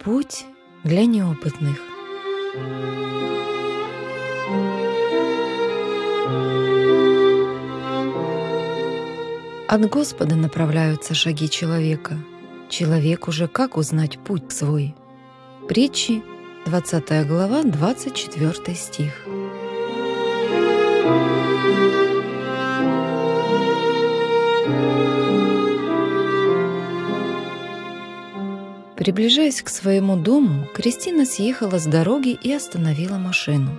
Путь для неопытных. От Господа направляются шаги человека. Человек уже как узнать путь свой? Притчи, 20 глава, 24 стих. Приближаясь к своему дому, Кристина съехала с дороги и остановила машину.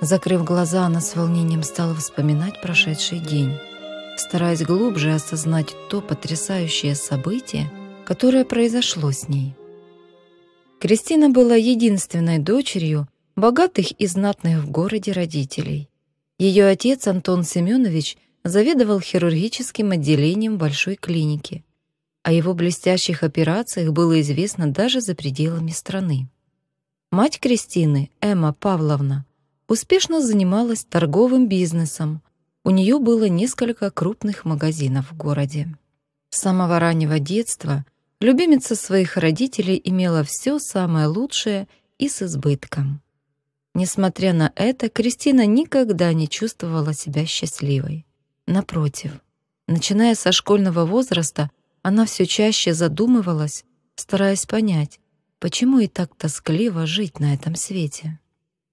Закрыв глаза, она с волнением стала вспоминать прошедший день, стараясь глубже осознать то потрясающее событие, которое произошло с ней. Кристина была единственной дочерью богатых и знатных в городе родителей. Ее отец Антон Семенович заведовал хирургическим отделением большой клиники – о его блестящих операциях было известно даже за пределами страны. Мать Кристины, Эмма Павловна, успешно занималась торговым бизнесом. У нее было несколько крупных магазинов в городе. С самого раннего детства любимица своих родителей имела все самое лучшее и с избытком. Несмотря на это, Кристина никогда не чувствовала себя счастливой. Напротив, начиная со школьного возраста, она все чаще задумывалась, стараясь понять, почему и так тоскливо жить на этом свете.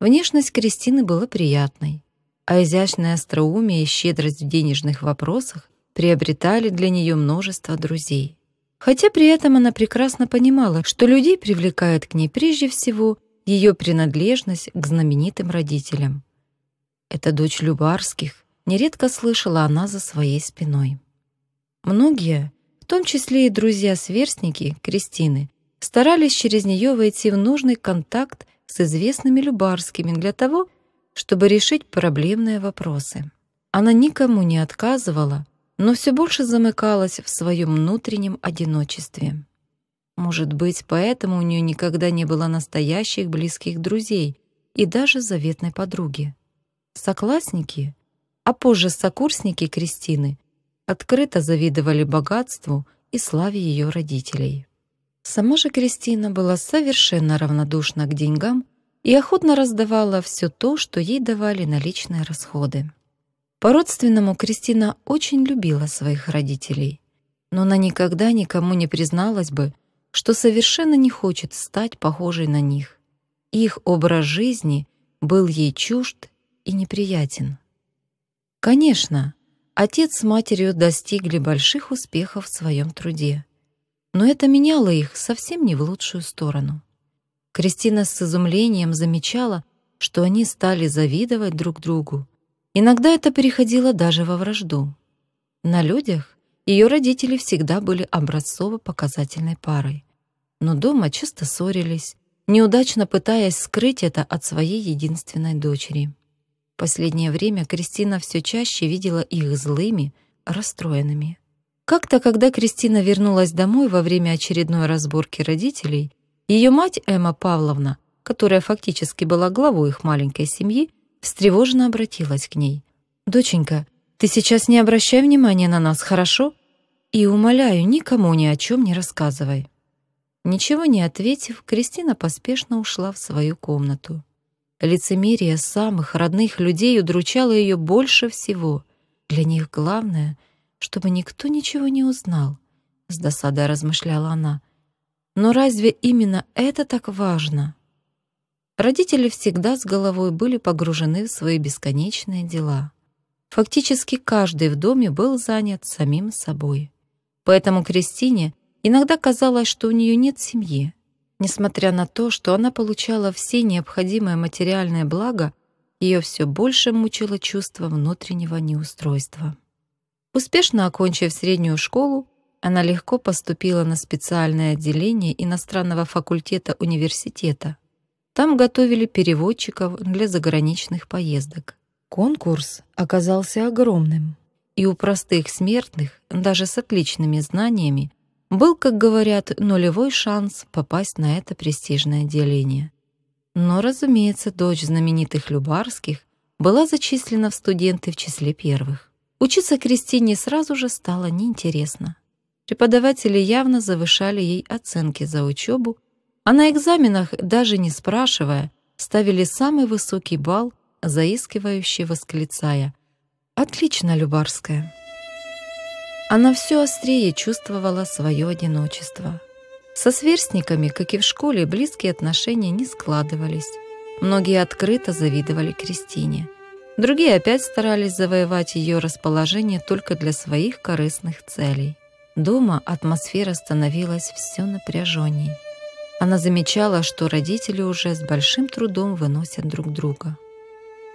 Внешность Кристины была приятной, а изящное остроумие и щедрость в денежных вопросах приобретали для нее множество друзей. Хотя при этом она прекрасно понимала, что людей привлекает к ней прежде всего ее принадлежность к знаменитым родителям. Это дочь Любарских, нередко слышала она за своей спиной. Многие, в том числе и друзья-сверстники Кристины, старались через нее войти в нужный контакт с известными Любарскими для того, чтобы решить проблемные вопросы. Она никому не отказывала, но все больше замыкалась в своем внутреннем одиночестве. Может быть, поэтому у нее никогда не было настоящих близких друзей и даже заветной подруги. Соклассники, а позже сокурсники Кристины, открыто завидовали богатству и славе ее родителей. Сама же Кристина была совершенно равнодушна к деньгам и охотно раздавала все то, что ей давали на личные расходы. По-родственному Кристина очень любила своих родителей, но она никогда никому не призналась бы, что совершенно не хочет стать похожей на них. Их образ жизни был ей чужд и неприятен. Конечно, Отец с матерью достигли больших успехов в своем труде. Но это меняло их совсем не в лучшую сторону. Кристина с изумлением замечала, что они стали завидовать друг другу. Иногда это переходило даже во вражду. На людях ее родители всегда были образцово-показательной парой. Но дома часто ссорились, неудачно пытаясь скрыть это от своей единственной дочери. Последнее время Кристина все чаще видела их злыми, расстроенными. Как-то, когда Кристина вернулась домой во время очередной разборки родителей, ее мать Эмма Павловна, которая фактически была главой их маленькой семьи, встревоженно обратилась к ней. «Доченька, ты сейчас не обращай внимания на нас, хорошо? И, умоляю, никому ни о чем не рассказывай». Ничего не ответив, Кристина поспешно ушла в свою комнату. Лицемерие самых родных людей удручало ее больше всего. Для них главное, чтобы никто ничего не узнал, с досадой размышляла она. Но разве именно это так важно? Родители всегда с головой были погружены в свои бесконечные дела. Фактически каждый в доме был занят самим собой. Поэтому Кристине иногда казалось, что у нее нет семьи, Несмотря на то, что она получала все необходимые материальные блага, ее все больше мучило чувство внутреннего неустройства. Успешно окончив среднюю школу, она легко поступила на специальное отделение иностранного факультета университета. Там готовили переводчиков для заграничных поездок. Конкурс оказался огромным, и у простых смертных, даже с отличными знаниями, был, как говорят, нулевой шанс попасть на это престижное отделение. Но, разумеется, дочь знаменитых Любарских была зачислена в студенты в числе первых. Учиться Кристине сразу же стало неинтересно. Преподаватели явно завышали ей оценки за учебу, а на экзаменах, даже не спрашивая, ставили самый высокий балл, заискивающе восклицая «Отлично, Любарская!» она все острее чувствовала свое одиночество. Со сверстниками, как и в школе, близкие отношения не складывались. Многие открыто завидовали Кристине. Другие опять старались завоевать ее расположение только для своих корыстных целей. Дома атмосфера становилась все напряженней. Она замечала, что родители уже с большим трудом выносят друг друга.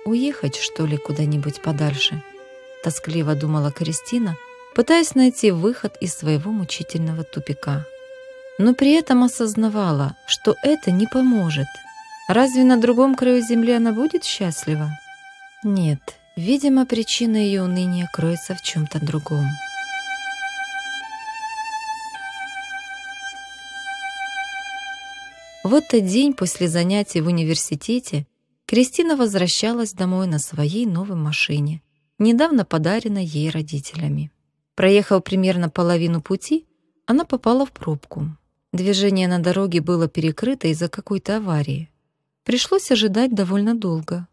«Уехать, что ли, куда-нибудь подальше?» – тоскливо думала Кристина – пытаясь найти выход из своего мучительного тупика. Но при этом осознавала, что это не поможет. Разве на другом краю земли она будет счастлива? Нет, видимо, причина ее уныния кроется в чем-то другом. В этот день после занятий в университете Кристина возвращалась домой на своей новой машине, недавно подаренной ей родителями. Проехав примерно половину пути, она попала в пробку. Движение на дороге было перекрыто из-за какой-то аварии. Пришлось ожидать довольно долго.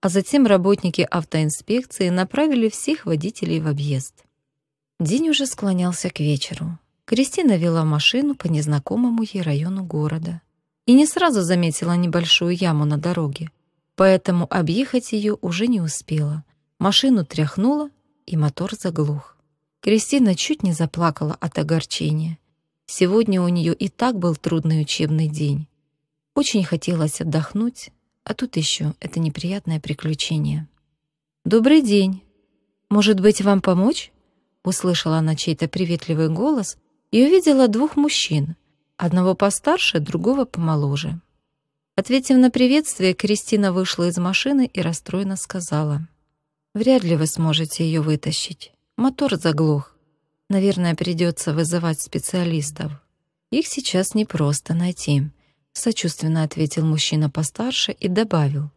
А затем работники автоинспекции направили всех водителей в объезд. День уже склонялся к вечеру. Кристина вела машину по незнакомому ей району города и не сразу заметила небольшую яму на дороге, поэтому объехать ее уже не успела. Машину тряхнула, и мотор заглух. Кристина чуть не заплакала от огорчения. Сегодня у нее и так был трудный учебный день. Очень хотелось отдохнуть, а тут еще это неприятное приключение. «Добрый день! Может быть, вам помочь?» Услышала она чей-то приветливый голос и увидела двух мужчин, одного постарше, другого помоложе. Ответив на приветствие, Кристина вышла из машины и расстроенно сказала, «Вряд ли вы сможете ее вытащить. Мотор заглох. Наверное, придется вызывать специалистов. Их сейчас непросто найти, сочувственно ответил мужчина постарше и добавил.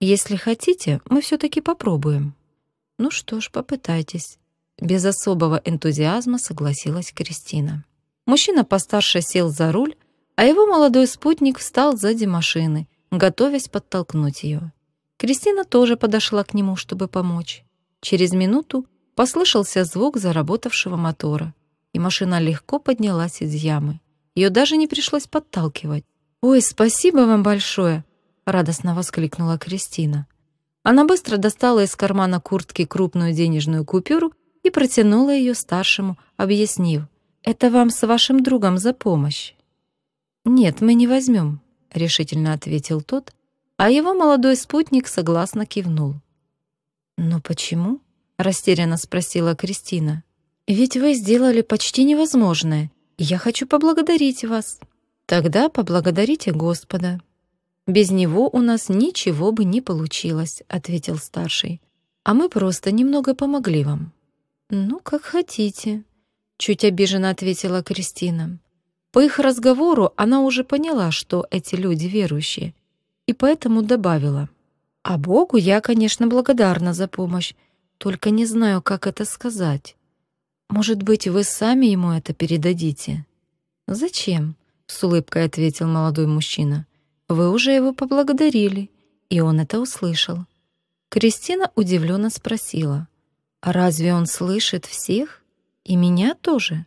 Если хотите, мы все-таки попробуем. Ну что ж, попытайтесь. Без особого энтузиазма согласилась Кристина. Мужчина постарше сел за руль, а его молодой спутник встал сзади машины, готовясь подтолкнуть ее. Кристина тоже подошла к нему, чтобы помочь. Через минуту Послышался звук заработавшего мотора, и машина легко поднялась из ямы. Ее даже не пришлось подталкивать. «Ой, спасибо вам большое!» — радостно воскликнула Кристина. Она быстро достала из кармана куртки крупную денежную купюру и протянула ее старшему, объяснив. «Это вам с вашим другом за помощь». «Нет, мы не возьмем», — решительно ответил тот, а его молодой спутник согласно кивнул. «Но почему?» растерянно спросила Кристина. Ведь вы сделали почти невозможное. Я хочу поблагодарить вас. Тогда поблагодарите Господа. Без него у нас ничего бы не получилось, ответил старший. А мы просто немного помогли вам. Ну, как хотите, чуть обиженно ответила Кристина. По их разговору она уже поняла, что эти люди верующие, и поэтому добавила. «А Богу я, конечно, благодарна за помощь, только не знаю, как это сказать. Может быть, вы сами ему это передадите?» «Зачем?» — с улыбкой ответил молодой мужчина. «Вы уже его поблагодарили, и он это услышал». Кристина удивленно спросила. «А разве он слышит всех? И меня тоже?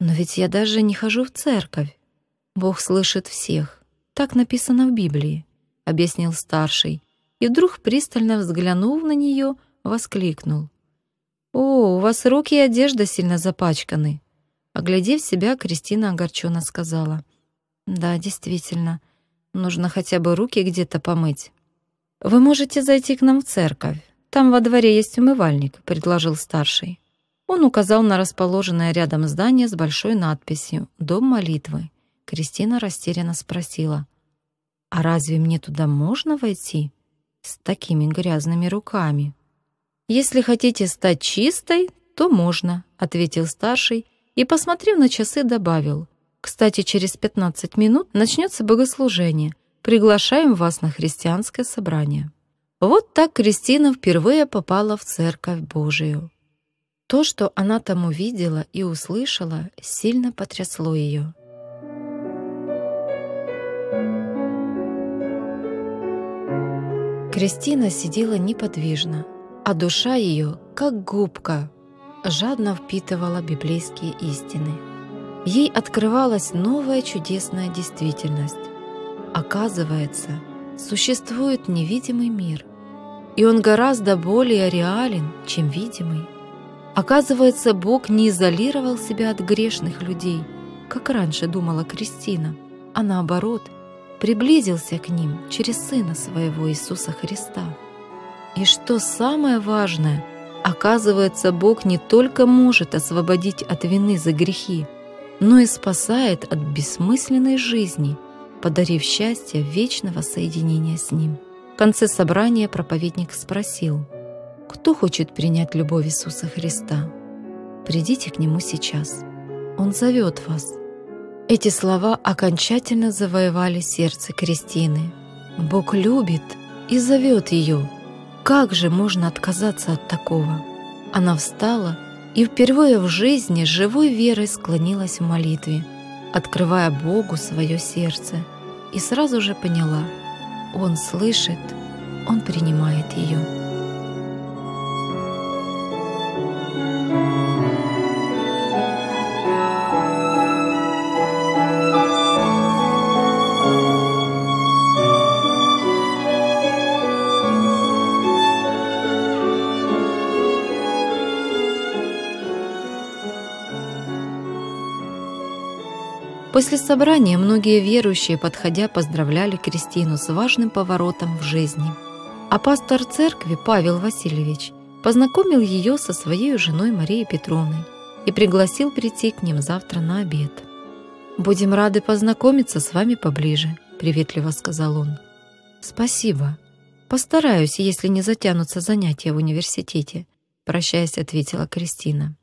Но ведь я даже не хожу в церковь. Бог слышит всех. Так написано в Библии», — объяснил старший. И вдруг, пристально взглянув на нее, воскликнул. «О, у вас руки и одежда сильно запачканы!» Оглядев себя, Кристина огорченно сказала. «Да, действительно, нужно хотя бы руки где-то помыть». «Вы можете зайти к нам в церковь. Там во дворе есть умывальник», — предложил старший. Он указал на расположенное рядом здание с большой надписью «Дом молитвы». Кристина растерянно спросила. «А разве мне туда можно войти?» «С такими грязными руками». «Если хотите стать чистой, то можно», — ответил старший и, посмотрев на часы, добавил. «Кстати, через 15 минут начнется богослужение. Приглашаем вас на христианское собрание». Вот так Кристина впервые попала в Церковь Божию. То, что она там увидела и услышала, сильно потрясло ее. Кристина сидела неподвижно, а душа ее, как губка, жадно впитывала библейские истины. Ей открывалась новая чудесная действительность. Оказывается, существует невидимый мир, и он гораздо более реален, чем видимый. Оказывается, Бог не изолировал себя от грешных людей, как раньше думала Кристина, а наоборот, приблизился к ним через Сына Своего Иисуса Христа. И что самое важное, оказывается, Бог не только может освободить от вины за грехи, но и спасает от бессмысленной жизни, подарив счастье вечного соединения с Ним. В конце собрания проповедник спросил, «Кто хочет принять любовь Иисуса Христа? Придите к Нему сейчас. Он зовет вас». Эти слова окончательно завоевали сердце Кристины. Бог любит и зовет ее – как же можно отказаться от такого? Она встала и впервые в жизни живой верой склонилась в молитве, открывая Богу свое сердце, и сразу же поняла, Он слышит, Он принимает ее. После собрания многие верующие, подходя, поздравляли Кристину с важным поворотом в жизни. А пастор церкви Павел Васильевич познакомил ее со своей женой Марией Петровной и пригласил прийти к ним завтра на обед. «Будем рады познакомиться с вами поближе», — приветливо сказал он. «Спасибо. Постараюсь, если не затянутся занятия в университете», — прощаясь, ответила Кристина.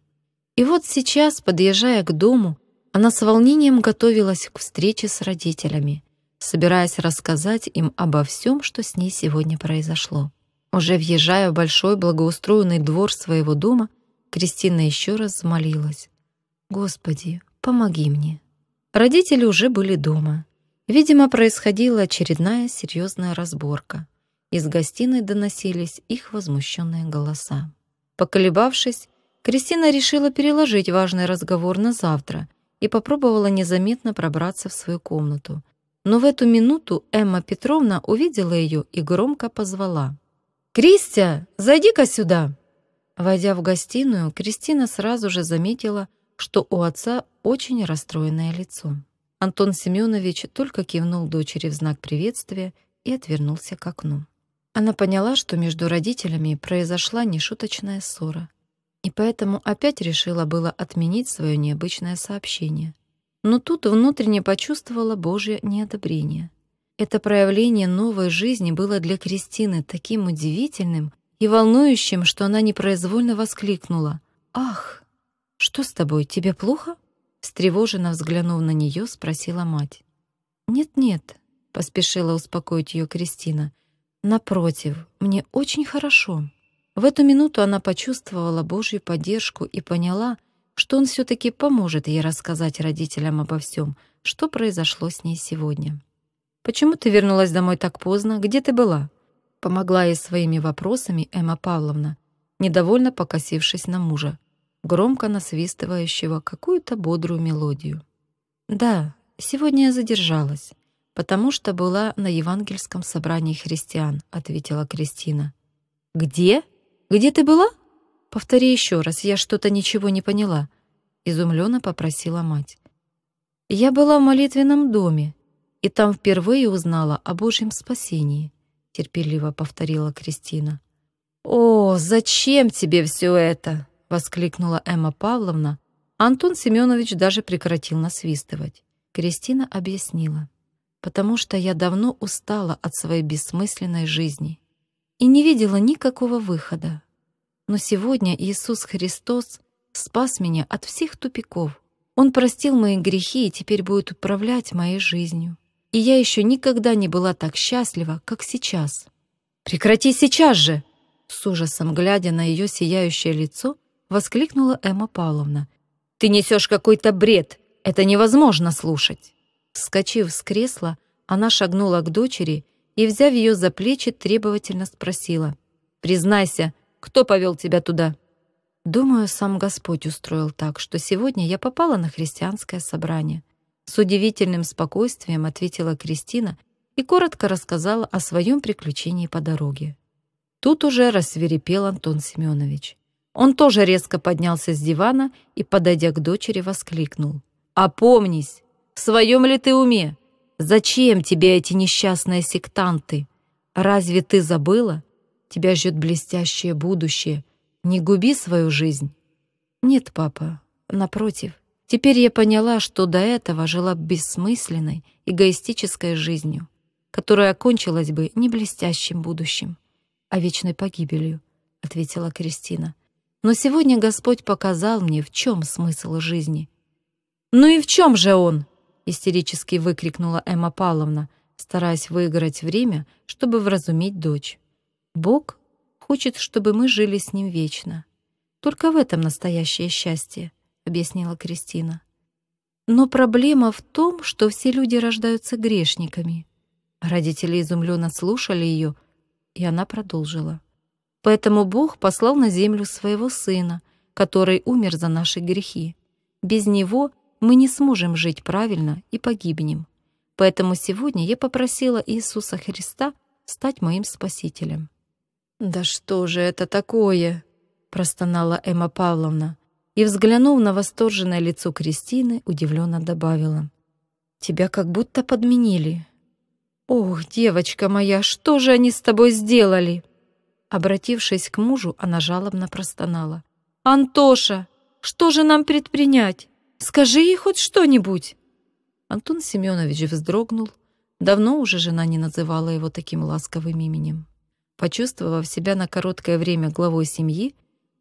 И вот сейчас, подъезжая к дому, она с волнением готовилась к встрече с родителями, собираясь рассказать им обо всем, что с ней сегодня произошло. Уже въезжая в большой благоустроенный двор своего дома, Кристина еще раз замолилась. «Господи, помоги мне». Родители уже были дома. Видимо, происходила очередная серьезная разборка. Из гостиной доносились их возмущенные голоса. Поколебавшись, Кристина решила переложить важный разговор на завтра — и попробовала незаметно пробраться в свою комнату. Но в эту минуту Эмма Петровна увидела ее и громко позвала. «Кристия, зайди-ка сюда!» Войдя в гостиную, Кристина сразу же заметила, что у отца очень расстроенное лицо. Антон Семенович только кивнул дочери в знак приветствия и отвернулся к окну. Она поняла, что между родителями произошла нешуточная ссора и поэтому опять решила было отменить свое необычное сообщение. Но тут внутренне почувствовала Божье неодобрение. Это проявление новой жизни было для Кристины таким удивительным и волнующим, что она непроизвольно воскликнула. «Ах, что с тобой, тебе плохо?» Встревоженно взглянув на нее, спросила мать. «Нет-нет», — поспешила успокоить ее Кристина. «Напротив, мне очень хорошо». В эту минуту она почувствовала Божью поддержку и поняла, что он все-таки поможет ей рассказать родителям обо всем, что произошло с ней сегодня. «Почему ты вернулась домой так поздно? Где ты была?» Помогла ей своими вопросами Эмма Павловна, недовольно покосившись на мужа, громко насвистывающего какую-то бодрую мелодию. «Да, сегодня я задержалась, потому что была на евангельском собрании христиан», ответила Кристина. «Где?» «Где ты была?» «Повтори еще раз, я что-то ничего не поняла», — изумленно попросила мать. «Я была в молитвенном доме, и там впервые узнала о Божьем спасении», — терпеливо повторила Кристина. «О, зачем тебе все это?» — воскликнула Эмма Павловна. Антон Семенович даже прекратил насвистывать. Кристина объяснила. «Потому что я давно устала от своей бессмысленной жизни и не видела никакого выхода. Но сегодня Иисус Христос спас меня от всех тупиков. Он простил мои грехи и теперь будет управлять моей жизнью. И я еще никогда не была так счастлива, как сейчас. «Прекрати сейчас же!» С ужасом, глядя на ее сияющее лицо, воскликнула Эмма Павловна. «Ты несешь какой-то бред! Это невозможно слушать!» Вскочив с кресла, она шагнула к дочери и, взяв ее за плечи, требовательно спросила. «Признайся, кто повел тебя туда?» Думаю, сам Господь устроил так, что сегодня я попала на христианское собрание. С удивительным спокойствием ответила Кристина и коротко рассказала о своем приключении по дороге. Тут уже рассверепел Антон Семенович. Он тоже резко поднялся с дивана и, подойдя к дочери, воскликнул. «Опомнись! В своем ли ты уме? Зачем тебе эти несчастные сектанты? Разве ты забыла? Тебя ждет блестящее будущее. Не губи свою жизнь. Нет, папа, напротив. Теперь я поняла, что до этого жила бессмысленной, эгоистической жизнью, которая окончилась бы не блестящим будущим, а вечной погибелью, ответила Кристина. Но сегодня Господь показал мне, в чем смысл жизни. Ну и в чем же он? — истерически выкрикнула Эмма Павловна, стараясь выиграть время, чтобы вразумить дочь. «Бог хочет, чтобы мы жили с ним вечно. Только в этом настоящее счастье», — объяснила Кристина. «Но проблема в том, что все люди рождаются грешниками». Родители изумленно слушали ее, и она продолжила. «Поэтому Бог послал на землю своего сына, который умер за наши грехи. Без него — мы не сможем жить правильно и погибнем. Поэтому сегодня я попросила Иисуса Христа стать моим спасителем». «Да что же это такое?» — простонала Эмма Павловна и, взглянув на восторженное лицо Кристины, удивленно добавила. «Тебя как будто подменили». «Ох, девочка моя, что же они с тобой сделали?» Обратившись к мужу, она жалобно простонала. «Антоша, что же нам предпринять? Скажи ей хоть что-нибудь!» Антон Семенович вздрогнул. Давно уже жена не называла его таким ласковым именем. Почувствовав себя на короткое время главой семьи,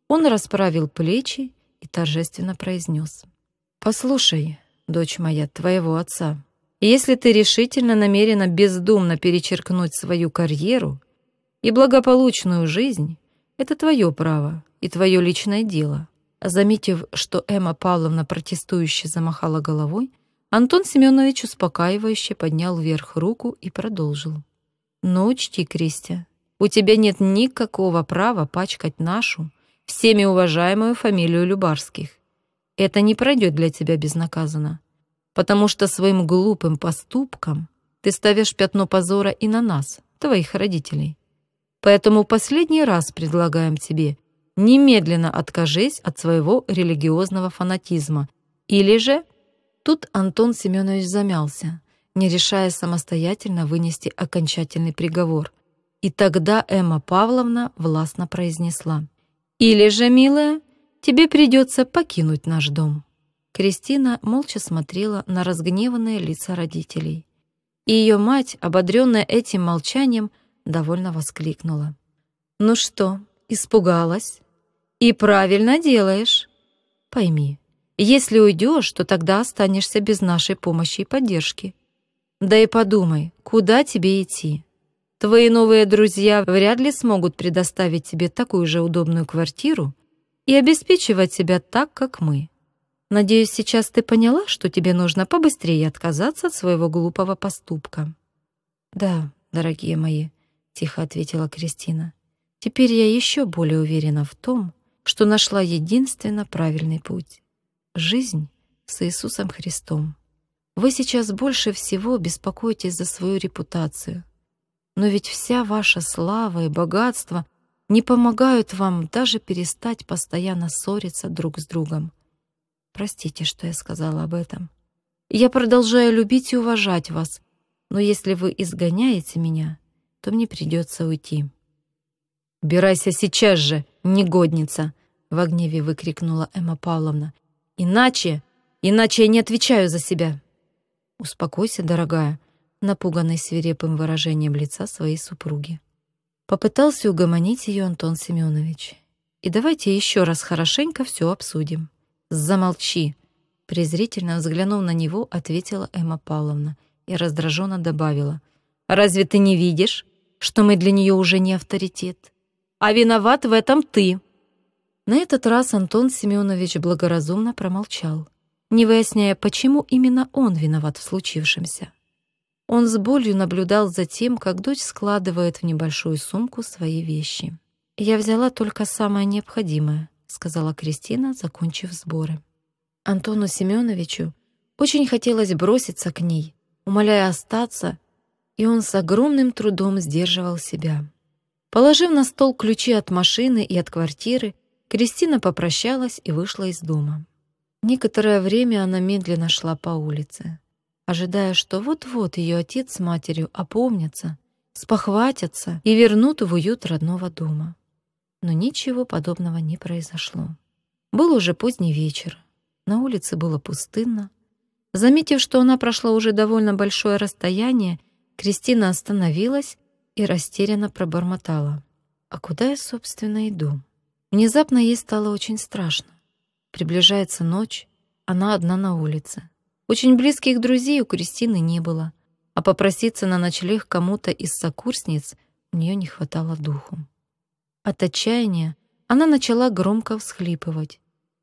он расправил плечи и торжественно произнес. «Послушай, дочь моя, твоего отца, если ты решительно намерена бездумно перечеркнуть свою карьеру и благополучную жизнь, это твое право и твое личное дело. Заметив, что Эмма Павловна протестующе замахала головой, Антон Семенович успокаивающе поднял вверх руку и продолжил. «Но «Ну, учти, Кристи, у тебя нет никакого права пачкать нашу, всеми уважаемую фамилию Любарских. Это не пройдет для тебя безнаказанно, потому что своим глупым поступком ты ставишь пятно позора и на нас, твоих родителей. Поэтому последний раз предлагаем тебе немедленно откажись от своего религиозного фанатизма. Или же... Тут Антон Семенович замялся, не решая самостоятельно вынести окончательный приговор. И тогда Эмма Павловна властно произнесла. «Или же, милая, тебе придется покинуть наш дом». Кристина молча смотрела на разгневанные лица родителей. И ее мать, ободренная этим молчанием, довольно воскликнула. «Ну что, испугалась?» И правильно делаешь. Пойми, если уйдешь, то тогда останешься без нашей помощи и поддержки. Да и подумай, куда тебе идти? Твои новые друзья вряд ли смогут предоставить тебе такую же удобную квартиру и обеспечивать себя так, как мы. Надеюсь, сейчас ты поняла, что тебе нужно побыстрее отказаться от своего глупого поступка. Да, дорогие мои, тихо ответила Кристина. Теперь я еще более уверена в том, что нашла единственно правильный путь — жизнь с Иисусом Христом. Вы сейчас больше всего беспокоитесь за свою репутацию, но ведь вся ваша слава и богатство не помогают вам даже перестать постоянно ссориться друг с другом. Простите, что я сказала об этом. Я продолжаю любить и уважать вас, но если вы изгоняете меня, то мне придется уйти. «Убирайся сейчас же!» «Негодница!» — в гневе выкрикнула Эмма Павловна. «Иначе! Иначе я не отвечаю за себя!» «Успокойся, дорогая!» — напуганный свирепым выражением лица своей супруги. Попытался угомонить ее Антон Семенович. «И давайте еще раз хорошенько все обсудим». «Замолчи!» — презрительно взглянув на него, ответила Эмма Павловна и раздраженно добавила. «Разве ты не видишь, что мы для нее уже не авторитет?» а виноват в этом ты». На этот раз Антон Семенович благоразумно промолчал, не выясняя, почему именно он виноват в случившемся. Он с болью наблюдал за тем, как дочь складывает в небольшую сумку свои вещи. «Я взяла только самое необходимое», — сказала Кристина, закончив сборы. Антону Семеновичу очень хотелось броситься к ней, умоляя остаться, и он с огромным трудом сдерживал себя. Положив на стол ключи от машины и от квартиры, Кристина попрощалась и вышла из дома. Некоторое время она медленно шла по улице, ожидая, что вот-вот ее отец с матерью опомнятся, спохватятся и вернут в уют родного дома. Но ничего подобного не произошло. Был уже поздний вечер. На улице было пустынно. Заметив, что она прошла уже довольно большое расстояние, Кристина остановилась и растерянно пробормотала. «А куда я, собственно, иду?» Внезапно ей стало очень страшно. Приближается ночь, она одна на улице. Очень близких друзей у Кристины не было, а попроситься на ночлег кому-то из сокурсниц у нее не хватало духу. От отчаяния она начала громко всхлипывать.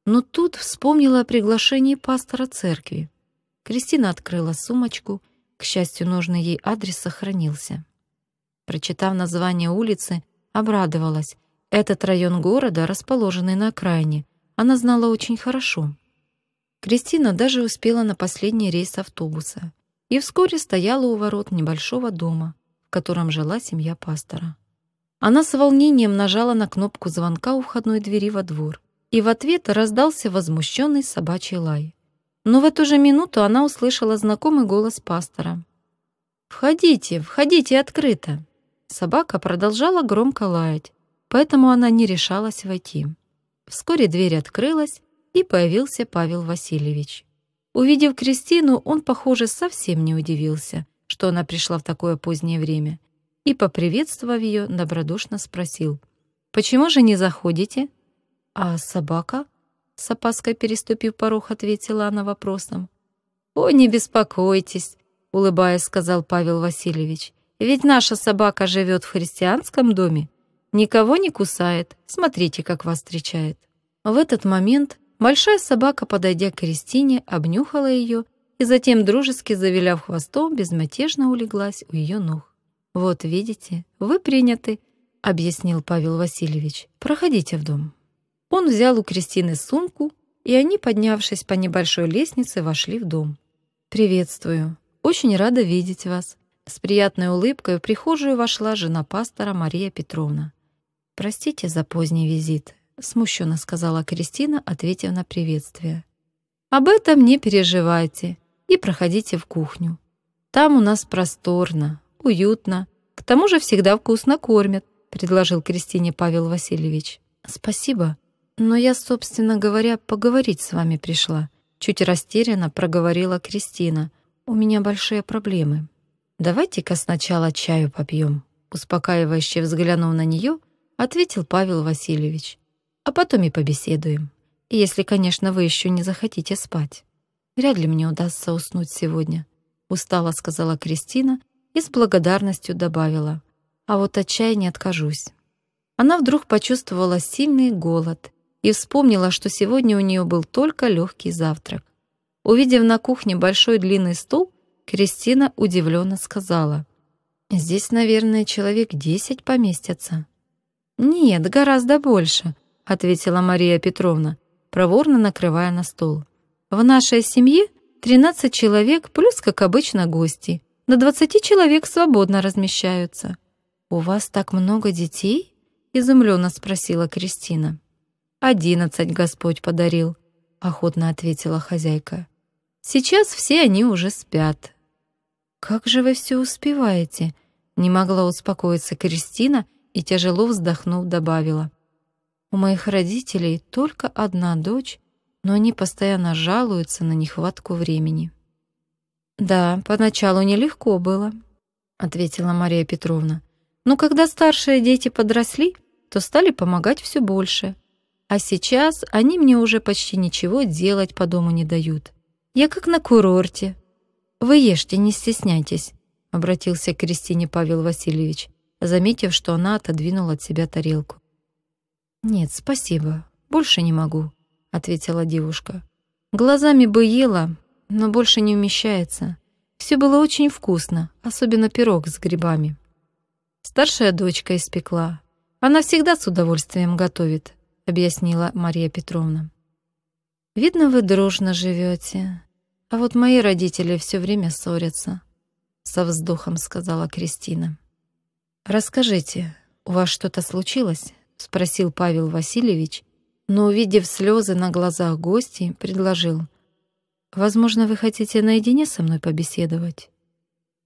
Но тут вспомнила о приглашении пастора церкви. Кристина открыла сумочку, к счастью, нужный ей адрес сохранился. Прочитав название улицы, обрадовалась. Этот район города, расположенный на окраине, она знала очень хорошо. Кристина даже успела на последний рейс автобуса и вскоре стояла у ворот небольшого дома, в котором жила семья пастора. Она с волнением нажала на кнопку звонка у входной двери во двор, и в ответ раздался возмущенный собачий лай. Но в эту же минуту она услышала знакомый голос пастора. «Входите, входите открыто!» Собака продолжала громко лаять, поэтому она не решалась войти. Вскоре дверь открылась, и появился Павел Васильевич. Увидев Кристину, он, похоже, совсем не удивился, что она пришла в такое позднее время, и, поприветствовав ее, добродушно спросил, «Почему же не заходите?» «А собака?» С опаской переступив порог, ответила она вопросом. «О, не беспокойтесь!» — улыбаясь, сказал Павел Васильевич. Ведь наша собака живет в христианском доме. Никого не кусает. Смотрите, как вас встречает». В этот момент большая собака, подойдя к Кристине, обнюхала ее и затем, дружески завиляв хвостом, безмятежно улеглась у ее ног. «Вот видите, вы приняты», — объяснил Павел Васильевич. «Проходите в дом». Он взял у Кристины сумку, и они, поднявшись по небольшой лестнице, вошли в дом. «Приветствую. Очень рада видеть вас», с приятной улыбкой в прихожую вошла жена пастора Мария Петровна. «Простите за поздний визит», — смущенно сказала Кристина, ответив на приветствие. «Об этом не переживайте и проходите в кухню. Там у нас просторно, уютно, к тому же всегда вкусно кормят», — предложил Кристине Павел Васильевич. «Спасибо, но я, собственно говоря, поговорить с вами пришла», — чуть растерянно проговорила Кристина. «У меня большие проблемы». «Давайте-ка сначала чаю попьем», — успокаивающе взглянув на нее, ответил Павел Васильевич. «А потом и побеседуем. Если, конечно, вы еще не захотите спать. Вряд ли мне удастся уснуть сегодня», — устало сказала Кристина и с благодарностью добавила. «А вот от чая не откажусь». Она вдруг почувствовала сильный голод и вспомнила, что сегодня у нее был только легкий завтрак. Увидев на кухне большой длинный стол, Кристина удивленно сказала. «Здесь, наверное, человек десять поместятся». «Нет, гораздо больше», — ответила Мария Петровна, проворно накрывая на стол. «В нашей семье тринадцать человек плюс, как обычно, гости. На двадцати человек свободно размещаются». «У вас так много детей?» — изумленно спросила Кристина. «Одиннадцать Господь подарил», — охотно ответила хозяйка. «Сейчас все они уже спят, «Как же вы все успеваете?» Не могла успокоиться Кристина и, тяжело вздохнув, добавила. «У моих родителей только одна дочь, но они постоянно жалуются на нехватку времени». «Да, поначалу нелегко было», — ответила Мария Петровна. «Но когда старшие дети подросли, то стали помогать все больше. А сейчас они мне уже почти ничего делать по дому не дают. Я как на курорте, «Вы ешьте, не стесняйтесь», — обратился к Кристине Павел Васильевич, заметив, что она отодвинула от себя тарелку. «Нет, спасибо, больше не могу», — ответила девушка. «Глазами бы ела, но больше не умещается. Все было очень вкусно, особенно пирог с грибами». Старшая дочка испекла. Она всегда с удовольствием готовит, объяснила Мария Петровна. Видно, вы дружно живете. А вот мои родители все время ссорятся, со вздохом сказала Кристина. Расскажите, у вас что-то случилось? спросил Павел Васильевич, но увидев слезы на глазах гостей, предложил: Возможно, вы хотите наедине со мной побеседовать?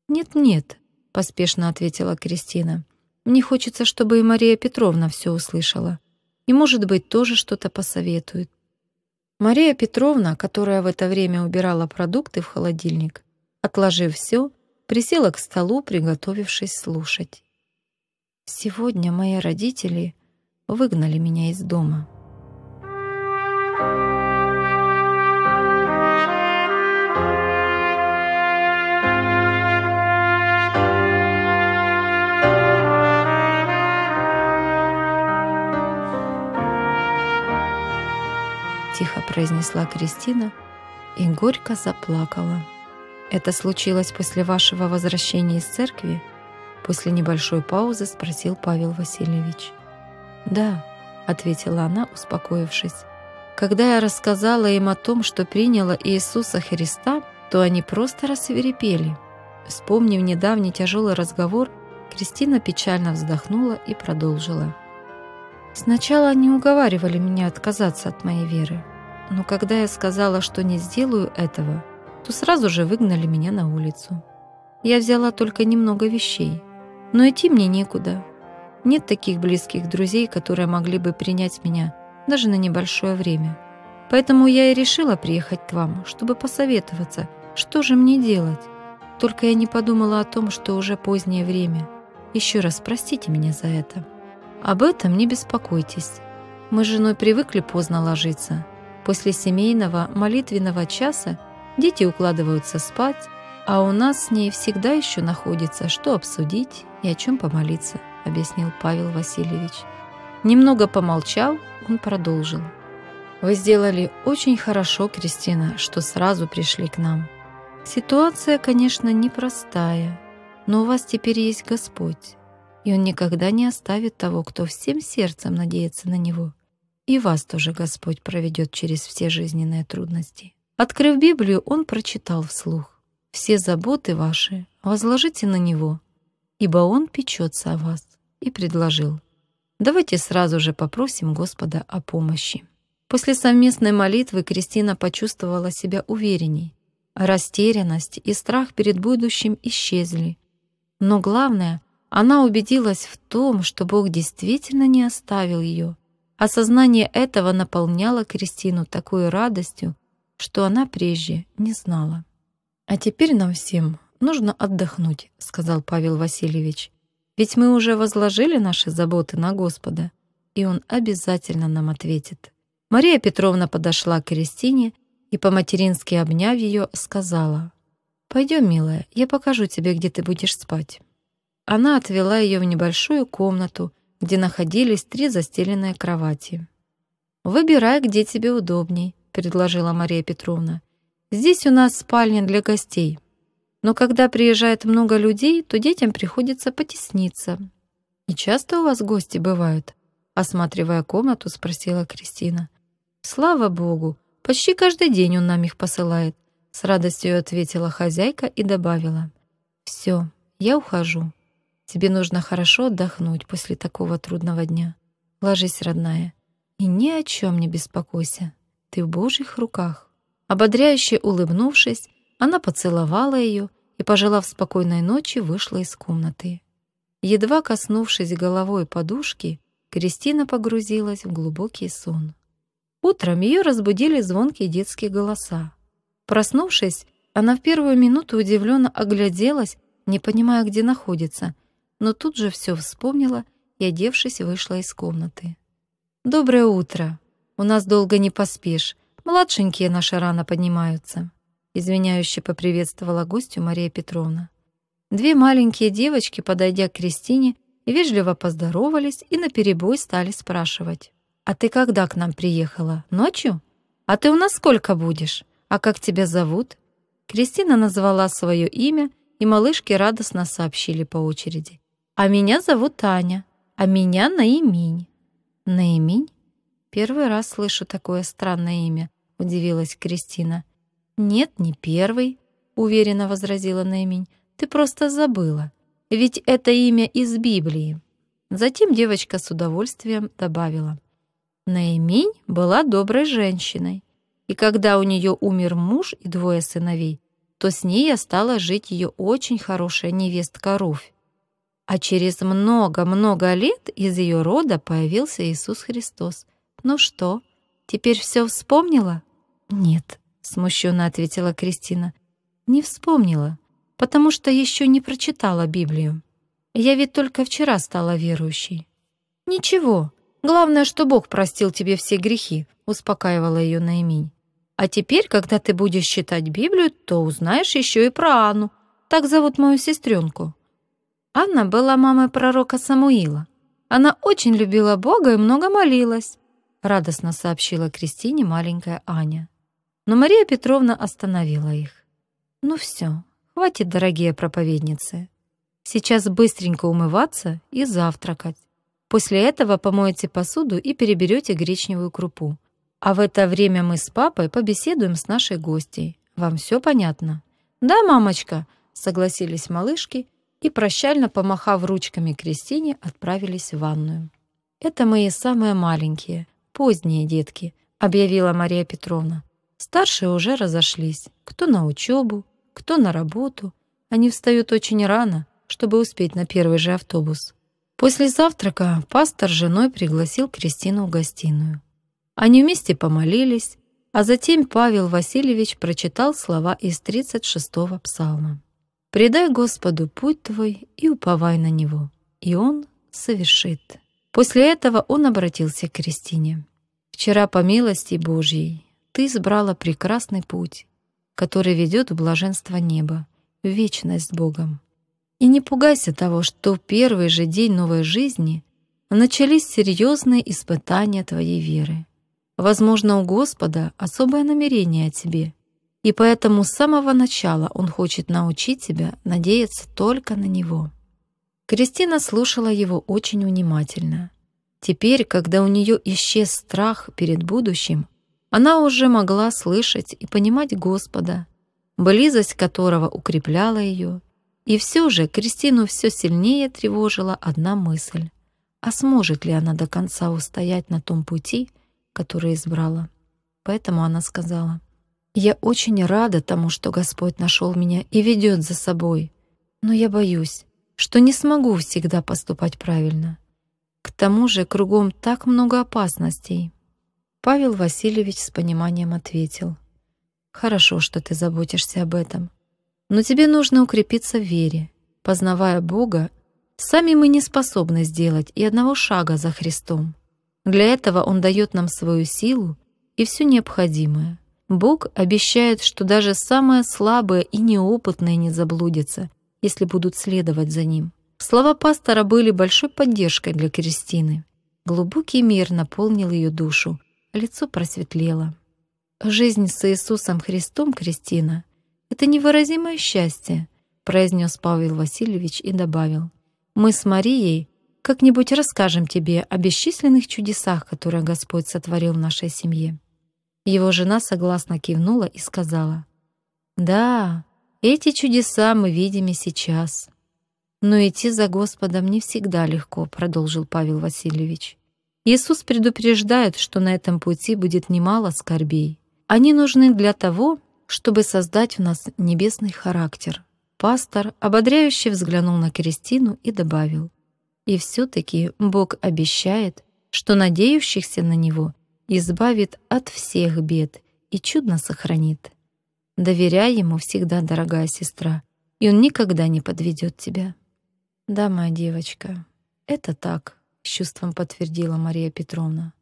Нет-нет, поспешно ответила Кристина. Мне хочется, чтобы и Мария Петровна все услышала. И, может быть, тоже что-то посоветует. Мария Петровна, которая в это время убирала продукты в холодильник, отложив все, присела к столу, приготовившись слушать. «Сегодня мои родители выгнали меня из дома». произнесла Кристина и горько заплакала. «Это случилось после вашего возвращения из церкви?» После небольшой паузы спросил Павел Васильевич. «Да», — ответила она, успокоившись. «Когда я рассказала им о том, что приняла Иисуса Христа, то они просто рассверепели». Вспомнив недавний тяжелый разговор, Кристина печально вздохнула и продолжила. «Сначала они уговаривали меня отказаться от моей веры, но когда я сказала, что не сделаю этого, то сразу же выгнали меня на улицу. Я взяла только немного вещей, но идти мне некуда. Нет таких близких друзей, которые могли бы принять меня даже на небольшое время. Поэтому я и решила приехать к вам, чтобы посоветоваться, что же мне делать. Только я не подумала о том, что уже позднее время. Еще раз простите меня за это. Об этом не беспокойтесь. Мы с женой привыкли поздно ложиться, После семейного молитвенного часа дети укладываются спать, а у нас с ней всегда еще находится, что обсудить и о чем помолиться, объяснил Павел Васильевич. Немного помолчал, он продолжил. Вы сделали очень хорошо, Кристина, что сразу пришли к нам. Ситуация, конечно, непростая, но у вас теперь есть Господь, и Он никогда не оставит того, кто всем сердцем надеется на Него. И вас тоже Господь проведет через все жизненные трудности. Открыв Библию, он прочитал вслух. «Все заботы ваши возложите на Него, ибо Он печется о вас», и предложил. «Давайте сразу же попросим Господа о помощи». После совместной молитвы Кристина почувствовала себя уверенней. Растерянность и страх перед будущим исчезли. Но главное, она убедилась в том, что Бог действительно не оставил ее Осознание этого наполняло Кристину такой радостью, что она прежде не знала. «А теперь нам всем нужно отдохнуть», — сказал Павел Васильевич. «Ведь мы уже возложили наши заботы на Господа, и Он обязательно нам ответит». Мария Петровна подошла к Кристине и, по-матерински обняв ее, сказала, «Пойдем, милая, я покажу тебе, где ты будешь спать». Она отвела ее в небольшую комнату, где находились три застеленные кровати. «Выбирай, где тебе удобней», — предложила Мария Петровна. «Здесь у нас спальня для гостей. Но когда приезжает много людей, то детям приходится потесниться». «И часто у вас гости бывают?» — осматривая комнату, спросила Кристина. «Слава Богу, почти каждый день он нам их посылает», — с радостью ответила хозяйка и добавила. «Все, я ухожу. Тебе нужно хорошо отдохнуть после такого трудного дня. Ложись, родная, и ни о чем не беспокойся. Ты в Божьих руках». Ободряюще улыбнувшись, она поцеловала ее и, пожелав спокойной ночи, вышла из комнаты. Едва коснувшись головой подушки, Кристина погрузилась в глубокий сон. Утром ее разбудили звонкие детские голоса. Проснувшись, она в первую минуту удивленно огляделась, не понимая, где находится, но тут же все вспомнила и, одевшись, вышла из комнаты. «Доброе утро. У нас долго не поспишь. Младшенькие наши рано поднимаются», — извиняюще поприветствовала гостью Мария Петровна. Две маленькие девочки, подойдя к Кристине, вежливо поздоровались и наперебой стали спрашивать. «А ты когда к нам приехала? Ночью? А ты у нас сколько будешь? А как тебя зовут?» Кристина назвала свое имя, и малышки радостно сообщили по очереди. А меня зовут Аня, а меня Наиминь». «Наиминь?» «Первый раз слышу такое странное имя», — удивилась Кристина. «Нет, не первый», — уверенно возразила Наиминь. «Ты просто забыла. Ведь это имя из Библии». Затем девочка с удовольствием добавила. Наиминь была доброй женщиной, и когда у нее умер муж и двое сыновей, то с ней я стала жить ее очень хорошая невестка Руфь. А через много-много лет из ее рода появился Иисус Христос. «Ну что, теперь все вспомнила?» «Нет», — смущенно ответила Кристина. «Не вспомнила, потому что еще не прочитала Библию. Я ведь только вчера стала верующей». «Ничего, главное, что Бог простил тебе все грехи», — успокаивала ее Наиминь. «А теперь, когда ты будешь читать Библию, то узнаешь еще и про Анну. Так зовут мою сестренку». Анна была мамой пророка Самуила. Она очень любила Бога и много молилась, радостно сообщила Кристине маленькая Аня. Но Мария Петровна остановила их. Ну все, хватит, дорогие проповедницы. Сейчас быстренько умываться и завтракать. После этого помоете посуду и переберете гречневую крупу. А в это время мы с папой побеседуем с нашей гостьей. Вам все понятно? Да, мамочка, согласились малышки и, прощально помахав ручками Кристине, отправились в ванную. «Это мои самые маленькие, поздние детки», — объявила Мария Петровна. Старшие уже разошлись, кто на учебу, кто на работу. Они встают очень рано, чтобы успеть на первый же автобус. После завтрака пастор с женой пригласил Кристину в гостиную. Они вместе помолились, а затем Павел Васильевич прочитал слова из 36-го псалма. Предай Господу путь твой и уповай на Него, и Он совершит». После этого он обратился к Кристине. «Вчера, по милости Божьей, ты избрала прекрасный путь, который ведет в блаженство неба, в вечность с Богом. И не пугайся того, что в первый же день новой жизни начались серьезные испытания твоей веры. Возможно, у Господа особое намерение о тебе, и поэтому с самого начала он хочет научить тебя надеяться только на него. Кристина слушала его очень внимательно. Теперь, когда у нее исчез страх перед будущим, она уже могла слышать и понимать Господа, близость которого укрепляла ее. И все же Кристину все сильнее тревожила одна мысль. А сможет ли она до конца устоять на том пути, который избрала? Поэтому она сказала, я очень рада тому, что Господь нашел меня и ведет за собой, но я боюсь, что не смогу всегда поступать правильно. К тому же кругом так много опасностей. Павел Васильевич с пониманием ответил. «Хорошо, что ты заботишься об этом. Но тебе нужно укрепиться в вере. Познавая Бога, сами мы не способны сделать и одного шага за Христом. Для этого Он дает нам свою силу и все необходимое. Бог обещает, что даже самое слабое и неопытное не заблудится, если будут следовать за Ним. Слова пастора были большой поддержкой для Кристины. Глубокий мир наполнил ее душу, лицо просветлело. «Жизнь с Иисусом Христом, Кристина, это невыразимое счастье», произнес Павел Васильевич и добавил. «Мы с Марией как-нибудь расскажем тебе о бесчисленных чудесах, которые Господь сотворил в нашей семье». Его жена согласно кивнула и сказала, «Да, эти чудеса мы видим и сейчас». «Но идти за Господом не всегда легко», — продолжил Павел Васильевич. Иисус предупреждает, что на этом пути будет немало скорбей. Они нужны для того, чтобы создать в нас небесный характер. Пастор ободряюще взглянул на Кристину и добавил, «И все-таки Бог обещает, что надеющихся на Него избавит от всех бед и чудно сохранит. Доверяй ему всегда, дорогая сестра, и он никогда не подведет тебя. Да, моя девочка, это так, с чувством подтвердила Мария Петровна.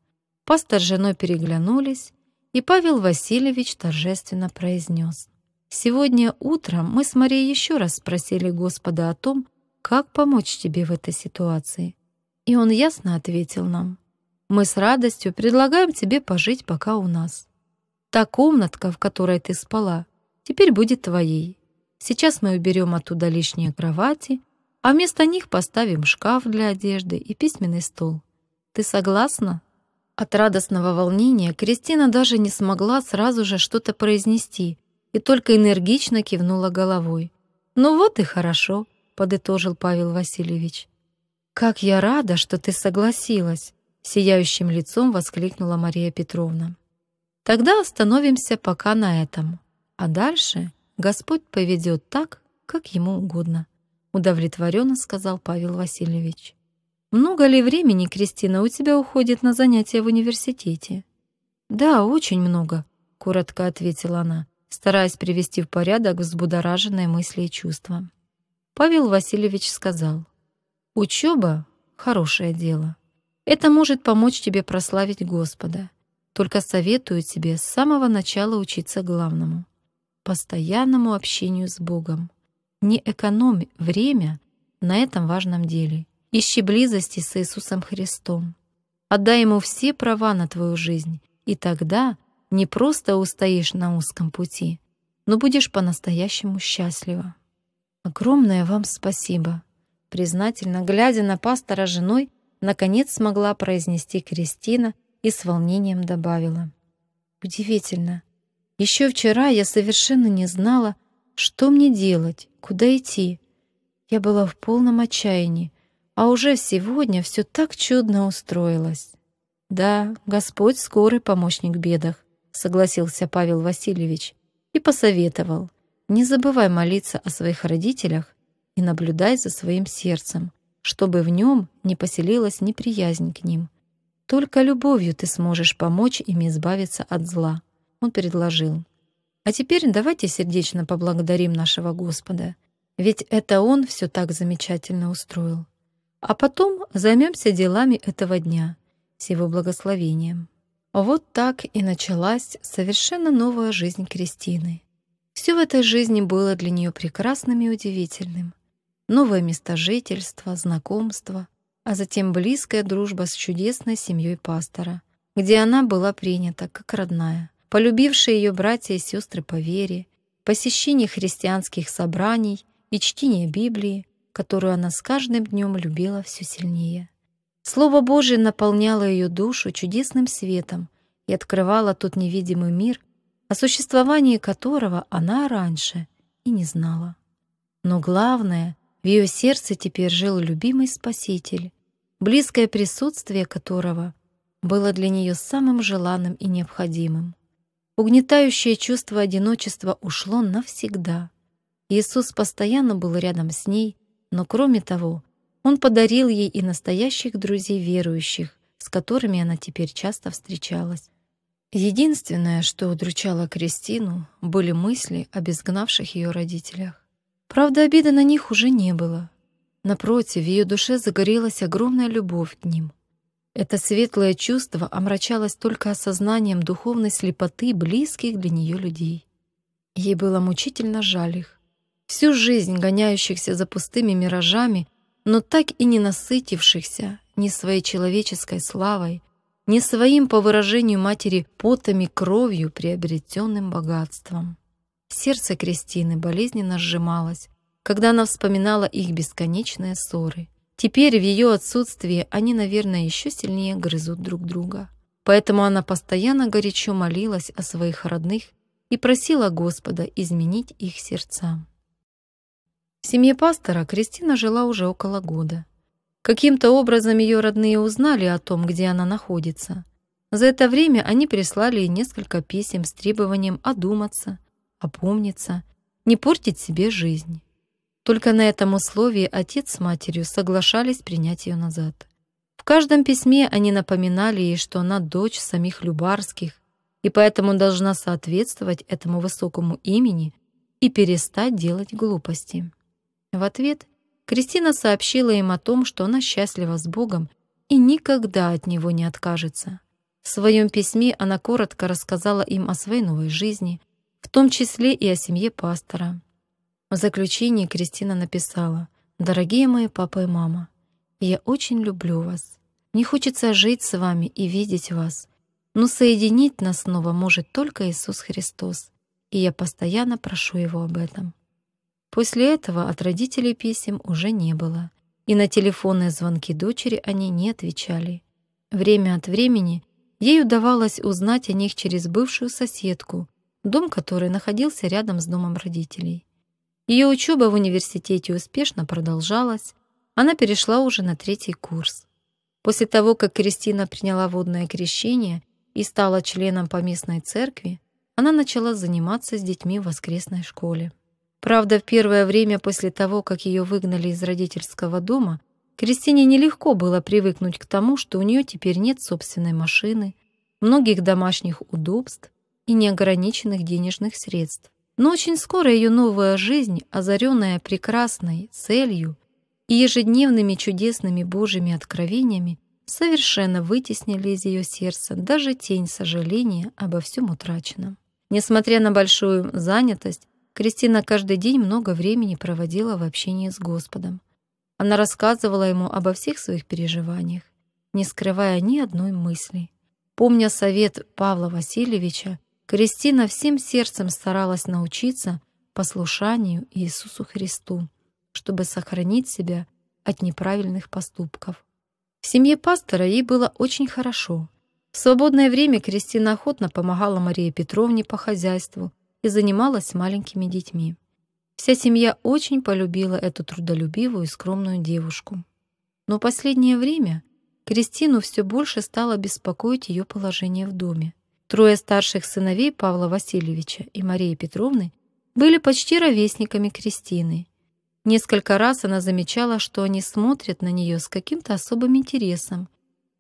Пастор с женой переглянулись, и Павел Васильевич торжественно произнес. «Сегодня утром мы с Марией еще раз спросили Господа о том, как помочь тебе в этой ситуации. И он ясно ответил нам, мы с радостью предлагаем тебе пожить пока у нас. Та комнатка, в которой ты спала, теперь будет твоей. Сейчас мы уберем оттуда лишние кровати, а вместо них поставим шкаф для одежды и письменный стол. Ты согласна?» От радостного волнения Кристина даже не смогла сразу же что-то произнести и только энергично кивнула головой. «Ну вот и хорошо», — подытожил Павел Васильевич. «Как я рада, что ты согласилась сияющим лицом воскликнула Мария Петровна. Тогда остановимся пока на этом, а дальше Господь поведет так, как ему угодно, удовлетворенно сказал Павел Васильевич. Много ли времени, Кристина, у тебя уходит на занятия в университете? Да, очень много, коротко ответила она, стараясь привести в порядок взбудораженные мысли и чувства. Павел Васильевич сказал: учёба хорошее дело. Это может помочь тебе прославить Господа. Только советую тебе с самого начала учиться главному — постоянному общению с Богом. Не экономь время на этом важном деле. Ищи близости с Иисусом Христом. Отдай Ему все права на твою жизнь, и тогда не просто устоишь на узком пути, но будешь по-настоящему счастлива. Огромное вам спасибо. Признательно, глядя на пастора женой, Наконец смогла произнести Кристина и с волнением добавила. «Удивительно. Еще вчера я совершенно не знала, что мне делать, куда идти. Я была в полном отчаянии, а уже сегодня все так чудно устроилось». «Да, Господь скорый помощник в бедах», — согласился Павел Васильевич и посоветовал. «Не забывай молиться о своих родителях и наблюдай за своим сердцем чтобы в нем не поселилась неприязнь к ним. Только любовью ты сможешь помочь им избавиться от зла. Он предложил. А теперь давайте сердечно поблагодарим нашего Господа. Ведь это Он все так замечательно устроил. А потом займемся делами этого дня, с Его благословением. Вот так и началась совершенно новая жизнь Кристины. Все в этой жизни было для нее прекрасным и удивительным новое место жительства, знакомства, а затем близкая дружба с чудесной семьей пастора, где она была принята как родная, полюбившие ее братья и сестры по вере, посещение христианских собраний и чтение Библии, которую она с каждым днем любила все сильнее. Слово Божие наполняло ее душу чудесным светом и открывало тот невидимый мир, о существовании которого она раньше и не знала. Но главное, в ее сердце теперь жил любимый Спаситель, близкое присутствие которого было для нее самым желанным и необходимым. Угнетающее чувство одиночества ушло навсегда. Иисус постоянно был рядом с ней, но кроме того, Он подарил ей и настоящих друзей верующих, с которыми она теперь часто встречалась. Единственное, что удручало Кристину, были мысли об изгнавших ее родителях. Правда, обиды на них уже не было. Напротив, в ее душе загорелась огромная любовь к ним. Это светлое чувство омрачалось только осознанием духовной слепоты близких для нее людей. Ей было мучительно жаль их. Всю жизнь гоняющихся за пустыми миражами, но так и не насытившихся ни своей человеческой славой, ни своим, по выражению матери, потами кровью приобретенным богатством. Сердце Кристины болезненно сжималось, когда она вспоминала их бесконечные ссоры. Теперь в ее отсутствии они, наверное, еще сильнее грызут друг друга. Поэтому она постоянно горячо молилась о своих родных и просила Господа изменить их сердца. В семье пастора Кристина жила уже около года. Каким-то образом ее родные узнали о том, где она находится. За это время они прислали несколько писем с требованием одуматься – опомниться, не портить себе жизнь. Только на этом условии отец с матерью соглашались принять ее назад. В каждом письме они напоминали ей, что она дочь самих Любарских, и поэтому должна соответствовать этому высокому имени и перестать делать глупости. В ответ Кристина сообщила им о том, что она счастлива с Богом и никогда от Него не откажется. В своем письме она коротко рассказала им о своей новой жизни, том числе и о семье пастора. В заключении Кристина написала «Дорогие мои папа и мама, я очень люблю вас. Мне хочется жить с вами и видеть вас, но соединить нас снова может только Иисус Христос, и я постоянно прошу Его об этом». После этого от родителей писем уже не было, и на телефонные звонки дочери они не отвечали. Время от времени ей удавалось узнать о них через бывшую соседку, дом который находился рядом с домом родителей. Ее учеба в университете успешно продолжалась, она перешла уже на третий курс. После того, как Кристина приняла водное крещение и стала членом поместной церкви, она начала заниматься с детьми в воскресной школе. Правда, в первое время после того, как ее выгнали из родительского дома, Кристине нелегко было привыкнуть к тому, что у нее теперь нет собственной машины, многих домашних удобств, и неограниченных денежных средств. Но очень скоро ее новая жизнь, озаренная прекрасной целью и ежедневными чудесными божьими откровениями, совершенно вытеснили из ее сердца даже тень сожаления обо всем утраченном. Несмотря на большую занятость, Кристина каждый день много времени проводила в общении с Господом. Она рассказывала ему обо всех своих переживаниях, не скрывая ни одной мысли. Помня совет Павла Васильевича, Кристина всем сердцем старалась научиться послушанию Иисусу Христу, чтобы сохранить себя от неправильных поступков. В семье пастора ей было очень хорошо. В свободное время Кристина охотно помогала Марии Петровне по хозяйству и занималась с маленькими детьми. Вся семья очень полюбила эту трудолюбивую и скромную девушку. Но последнее время Кристину все больше стало беспокоить ее положение в доме. Трое старших сыновей Павла Васильевича и Марии Петровны были почти ровесниками Кристины. Несколько раз она замечала, что они смотрят на нее с каким-то особым интересом,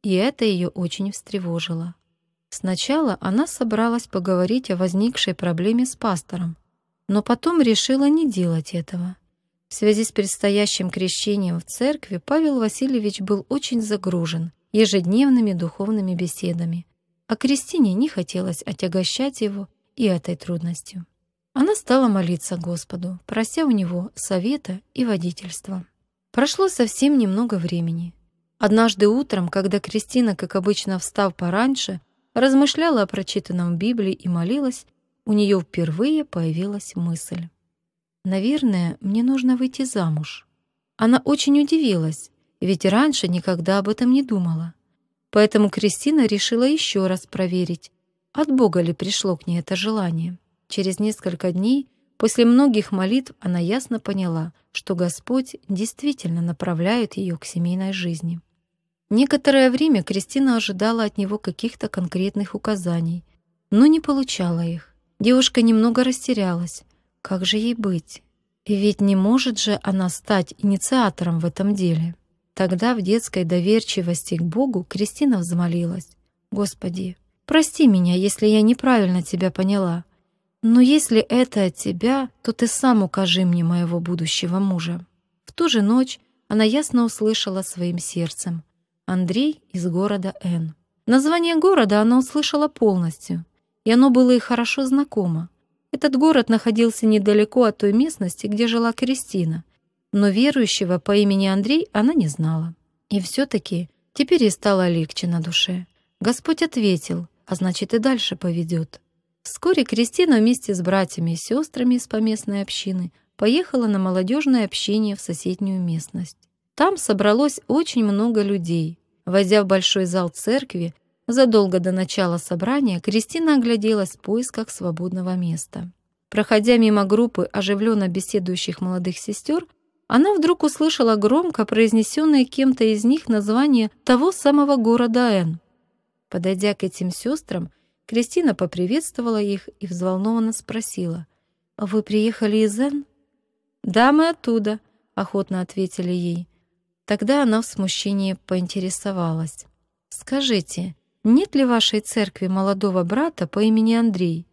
и это ее очень встревожило. Сначала она собралась поговорить о возникшей проблеме с пастором, но потом решила не делать этого. В связи с предстоящим крещением в церкви Павел Васильевич был очень загружен ежедневными духовными беседами, а Кристине не хотелось отягощать его и этой трудностью. Она стала молиться Господу, прося у него совета и водительства. Прошло совсем немного времени. Однажды утром, когда Кристина, как обычно встав пораньше, размышляла о прочитанном Библии и молилась, у нее впервые появилась мысль. «Наверное, мне нужно выйти замуж». Она очень удивилась, ведь раньше никогда об этом не думала. Поэтому Кристина решила еще раз проверить, от Бога ли пришло к ней это желание. Через несколько дней после многих молитв она ясно поняла, что Господь действительно направляет ее к семейной жизни. Некоторое время Кристина ожидала от него каких-то конкретных указаний, но не получала их. Девушка немного растерялась. Как же ей быть? ведь не может же она стать инициатором в этом деле. Тогда в детской доверчивости к Богу Кристина взмолилась. «Господи, прости меня, если я неправильно тебя поняла. Но если это от тебя, то ты сам укажи мне моего будущего мужа». В ту же ночь она ясно услышала своим сердцем. Андрей из города Н. Название города она услышала полностью, и оно было ей хорошо знакомо. Этот город находился недалеко от той местности, где жила Кристина, но верующего по имени Андрей она не знала. И все-таки теперь ей стало легче на душе. Господь ответил, а значит и дальше поведет. Вскоре Кристина вместе с братьями и сестрами из поместной общины поехала на молодежное общение в соседнюю местность. Там собралось очень много людей. Войдя в большой зал церкви, задолго до начала собрания Кристина огляделась в поисках свободного места. Проходя мимо группы оживленно беседующих молодых сестер, она вдруг услышала громко произнесенное кем-то из них название того самого города Н. Подойдя к этим сестрам, Кристина поприветствовала их и взволнованно спросила. «Вы приехали из Н?» «Да, мы оттуда», — охотно ответили ей. Тогда она в смущении поинтересовалась. «Скажите, нет ли в вашей церкви молодого брата по имени Андрей?»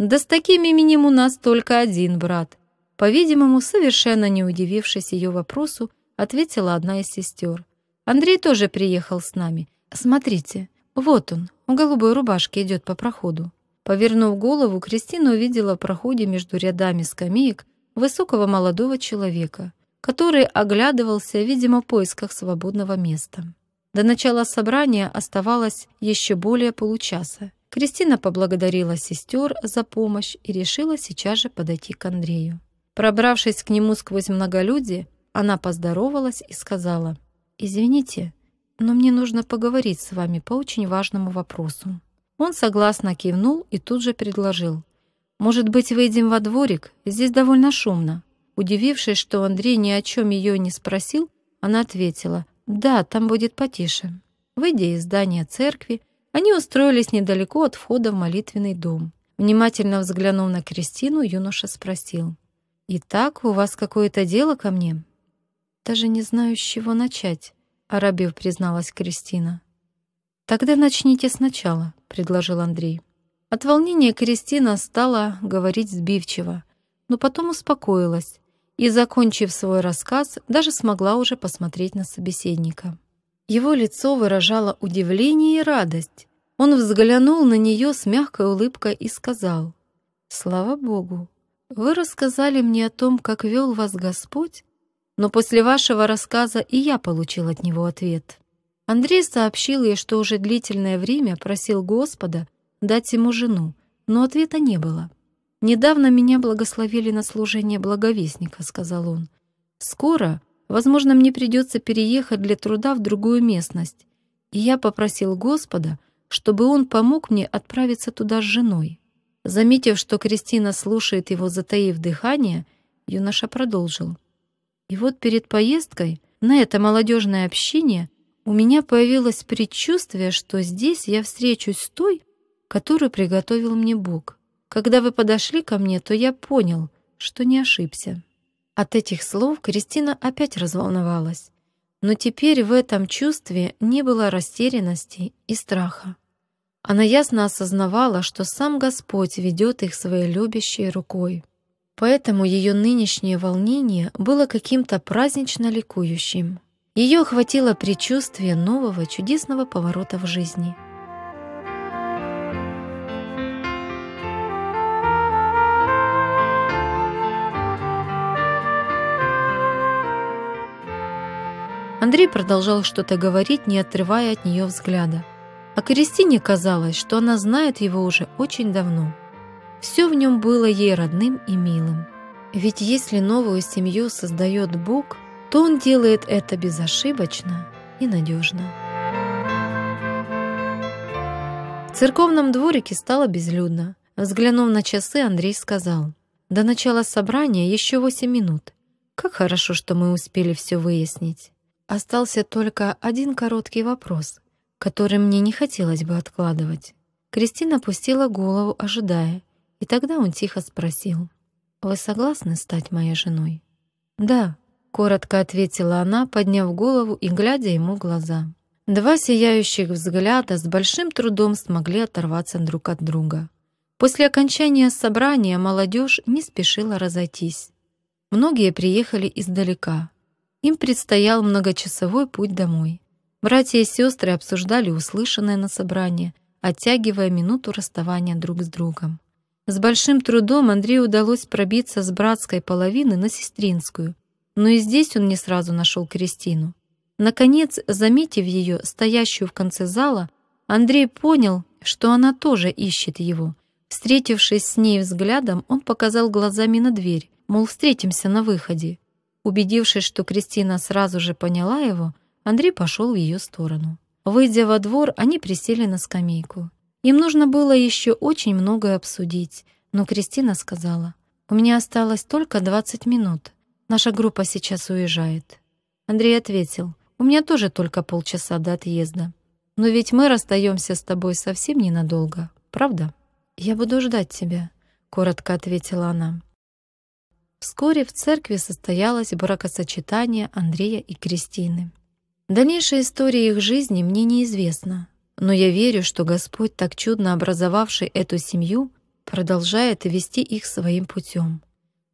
«Да с таким именем у нас только один брат», по-видимому, совершенно не удивившись ее вопросу, ответила одна из сестер. «Андрей тоже приехал с нами. Смотрите, вот он, у голубой рубашки идет по проходу». Повернув голову, Кристина увидела в проходе между рядами скамеек высокого молодого человека, который оглядывался, видимо, в поисках свободного места. До начала собрания оставалось еще более получаса. Кристина поблагодарила сестер за помощь и решила сейчас же подойти к Андрею. Пробравшись к нему сквозь многолюдие, она поздоровалась и сказала, «Извините, но мне нужно поговорить с вами по очень важному вопросу». Он согласно кивнул и тут же предложил, «Может быть, выйдем во дворик? Здесь довольно шумно». Удивившись, что Андрей ни о чем ее не спросил, она ответила, «Да, там будет потише». Выйдя из здания церкви, они устроились недалеко от входа в молитвенный дом. Внимательно взглянув на Кристину, юноша спросил, «Итак, у вас какое-то дело ко мне?» «Даже не знаю, с чего начать», — оробив призналась Кристина. «Тогда начните сначала», — предложил Андрей. От волнения Кристина стала говорить сбивчиво, но потом успокоилась и, закончив свой рассказ, даже смогла уже посмотреть на собеседника. Его лицо выражало удивление и радость. Он взглянул на нее с мягкой улыбкой и сказал, «Слава Богу, вы рассказали мне о том, как вел вас Господь, но после вашего рассказа и я получил от него ответ. Андрей сообщил ей, что уже длительное время просил Господа дать ему жену, но ответа не было. «Недавно меня благословили на служение благовестника», — сказал он. «Скоро, возможно, мне придется переехать для труда в другую местность, и я попросил Господа, чтобы он помог мне отправиться туда с женой». Заметив, что Кристина слушает его, затаив дыхание, юноша продолжил. И вот перед поездкой на это молодежное общение у меня появилось предчувствие, что здесь я встречусь с той, которую приготовил мне Бог. Когда вы подошли ко мне, то я понял, что не ошибся. От этих слов Кристина опять разволновалась. Но теперь в этом чувстве не было растерянности и страха. Она ясно осознавала, что сам Господь ведет их своей любящей рукой. Поэтому ее нынешнее волнение было каким-то празднично ликующим. Ее охватило предчувствие нового чудесного поворота в жизни. Андрей продолжал что-то говорить, не отрывая от нее взгляда. А Кристине казалось, что она знает его уже очень давно. Все в нем было ей родным и милым. Ведь если новую семью создает Бог, то он делает это безошибочно и надежно. В церковном дворике стало безлюдно. Взглянув на часы, Андрей сказал, «До начала собрания еще восемь минут. Как хорошо, что мы успели все выяснить. Остался только один короткий вопрос который мне не хотелось бы откладывать. Кристина опустила голову, ожидая, и тогда он тихо спросил. «Вы согласны стать моей женой?» «Да», — коротко ответила она, подняв голову и глядя ему в глаза. Два сияющих взгляда с большим трудом смогли оторваться друг от друга. После окончания собрания молодежь не спешила разойтись. Многие приехали издалека. Им предстоял многочасовой путь домой. Братья и сестры обсуждали услышанное на собрании, оттягивая минуту расставания друг с другом. С большим трудом Андрею удалось пробиться с братской половины на сестринскую, но и здесь он не сразу нашел Кристину. Наконец, заметив ее, стоящую в конце зала, Андрей понял, что она тоже ищет его. Встретившись с ней взглядом, он показал глазами на дверь, мол, встретимся на выходе. Убедившись, что Кристина сразу же поняла его, Андрей пошел в ее сторону. Выйдя во двор, они присели на скамейку. Им нужно было еще очень многое обсудить, но Кристина сказала, «У меня осталось только 20 минут. Наша группа сейчас уезжает». Андрей ответил, «У меня тоже только полчаса до отъезда. Но ведь мы расстаемся с тобой совсем ненадолго, правда?» «Я буду ждать тебя», — коротко ответила она. Вскоре в церкви состоялось бракосочетание Андрея и Кристины. Дальнейшая история их жизни мне неизвестна, но я верю, что Господь, так чудно образовавший эту семью, продолжает вести их своим путем.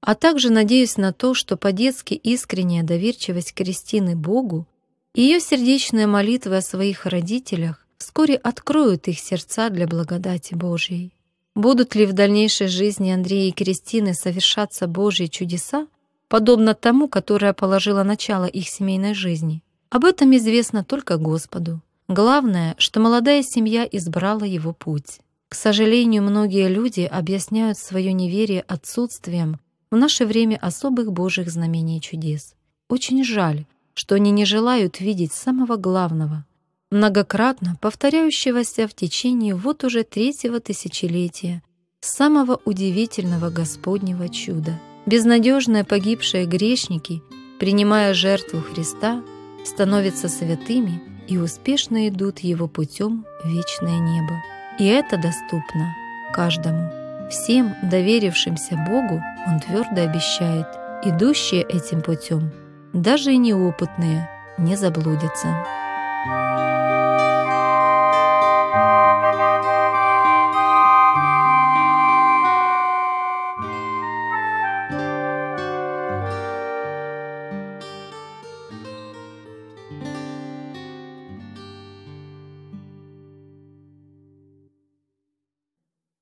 А также надеюсь на то, что по-детски искренняя доверчивость Кристины Богу и ее сердечные молитвы о своих родителях вскоре откроют их сердца для благодати Божьей. Будут ли в дальнейшей жизни Андрея и Кристины совершаться Божьи чудеса, подобно тому, которое положило начало их семейной жизни? Об этом известно только Господу. Главное, что молодая семья избрала его путь. К сожалению, многие люди объясняют свое неверие отсутствием в наше время особых божьих знамений и чудес. Очень жаль, что они не желают видеть самого главного, многократно повторяющегося в течение вот уже третьего тысячелетия, самого удивительного Господнего чуда. Безнадежные погибшие грешники, принимая жертву Христа, становятся святыми и успешно идут его путем в вечное небо. И это доступно каждому. Всем доверившимся Богу он твердо обещает, идущие этим путем, даже и неопытные, не заблудятся.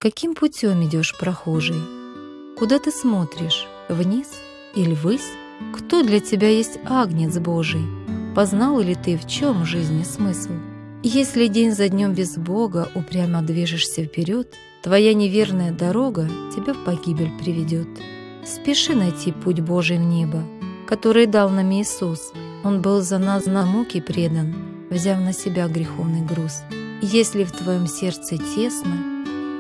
Каким путем идешь, прохожий? Куда ты смотришь? Вниз или ввысь? Кто для тебя есть агнец Божий? Познал ли ты, в чем жизни смысл? Если день за днем без Бога упрямо движешься вперед, твоя неверная дорога тебя в погибель приведет. Спеши найти путь Божий в небо, который дал нам Иисус. Он был за нас на муки предан, взяв на себя греховный груз. Если в твоем сердце тесно,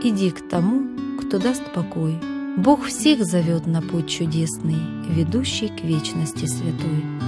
иди к тому, кто даст покой. Бог всех зовет на путь чудесный, ведущий к вечности святой.